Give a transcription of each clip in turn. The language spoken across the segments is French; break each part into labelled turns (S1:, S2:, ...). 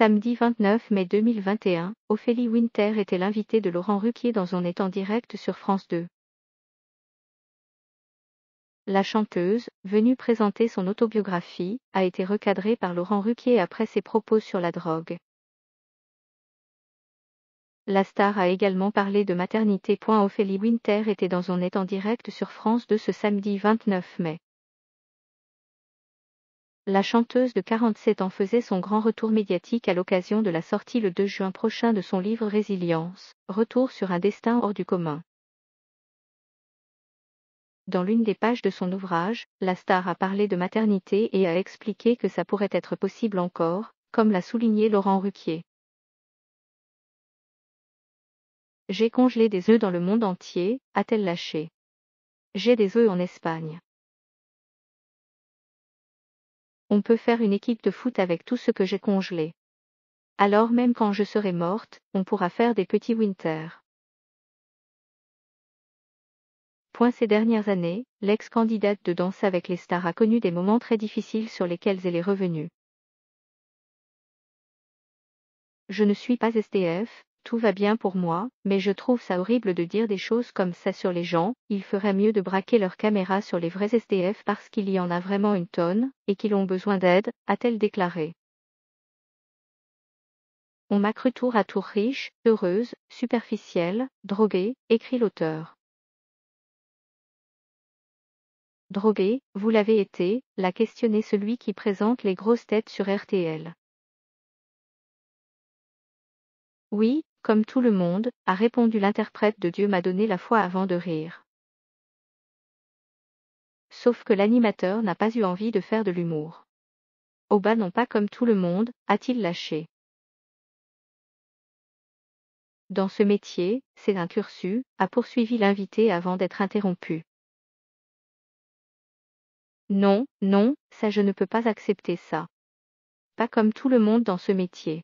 S1: Samedi 29 mai 2021, Ophélie Winter était l'invitée de Laurent Ruquier dans son est direct sur France 2. La chanteuse, venue présenter son autobiographie, a été recadrée par Laurent Ruquier après ses propos sur la drogue. La star a également parlé de maternité. Ophélie Winter était dans son est direct sur France 2 ce samedi 29 mai la chanteuse de 47 ans faisait son grand retour médiatique à l'occasion de la sortie le 2 juin prochain de son livre Résilience, Retour sur un destin hors du commun. Dans l'une des pages de son ouvrage, la star a parlé de maternité et a expliqué que ça pourrait être possible encore, comme l'a souligné Laurent Ruquier. J'ai congelé des œufs dans le monde entier, a-t-elle lâché. J'ai des œufs en Espagne. On peut faire une équipe de foot avec tout ce que j'ai congelé. Alors même quand je serai morte, on pourra faire des petits winters. Point ces dernières années, l'ex-candidate de Danse avec les stars a connu des moments très difficiles sur lesquels elle est revenue. Je ne suis pas SDF, tout va bien pour moi, mais je trouve ça horrible de dire des choses comme ça sur les gens, il ferait mieux de braquer leurs caméras sur les vrais SDF parce qu'il y en a vraiment une tonne, et qu'ils ont besoin d'aide, a-t-elle déclaré. On m'a cru tour à tour riche, heureuse, superficielle, droguée,
S2: écrit l'auteur. Droguée, vous
S1: l'avez été, l'a questionné celui qui présente les grosses têtes sur RTL. Oui, comme tout le monde, a répondu l'interprète de Dieu m'a donné la foi avant de rire. Sauf que l'animateur n'a pas eu envie de faire de l'humour. Au bas non pas comme tout le monde, a-t-il lâché. Dans ce métier, c'est un cursus, a poursuivi l'invité avant d'être interrompu. Non, non, ça je ne peux pas accepter ça. Pas comme tout le monde dans ce métier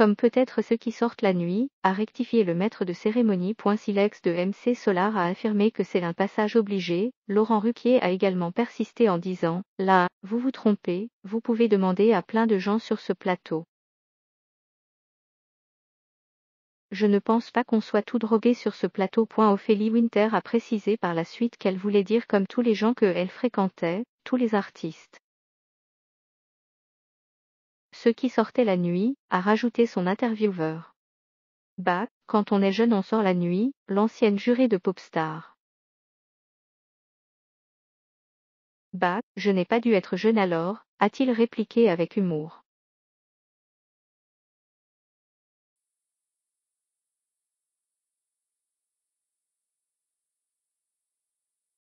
S1: comme peut-être ceux qui sortent la nuit, a rectifié le maître de cérémonie. Silex de MC Solar a affirmé que c'est un passage obligé, Laurent Ruquier a également persisté en disant « Là, vous vous trompez, vous pouvez demander à plein de gens sur ce plateau. Je ne pense pas qu'on soit tout drogué sur ce plateau. Ophélie Winter a précisé par la suite qu'elle voulait dire comme tous les gens que elle fréquentait, tous les artistes. Ceux qui sortaient la nuit, a rajouté son intervieweur. Bah, quand on est jeune on sort la nuit, l'ancienne jurée de Popstar. Bah, je n'ai pas dû être jeune alors, a-t-il répliqué
S2: avec humour.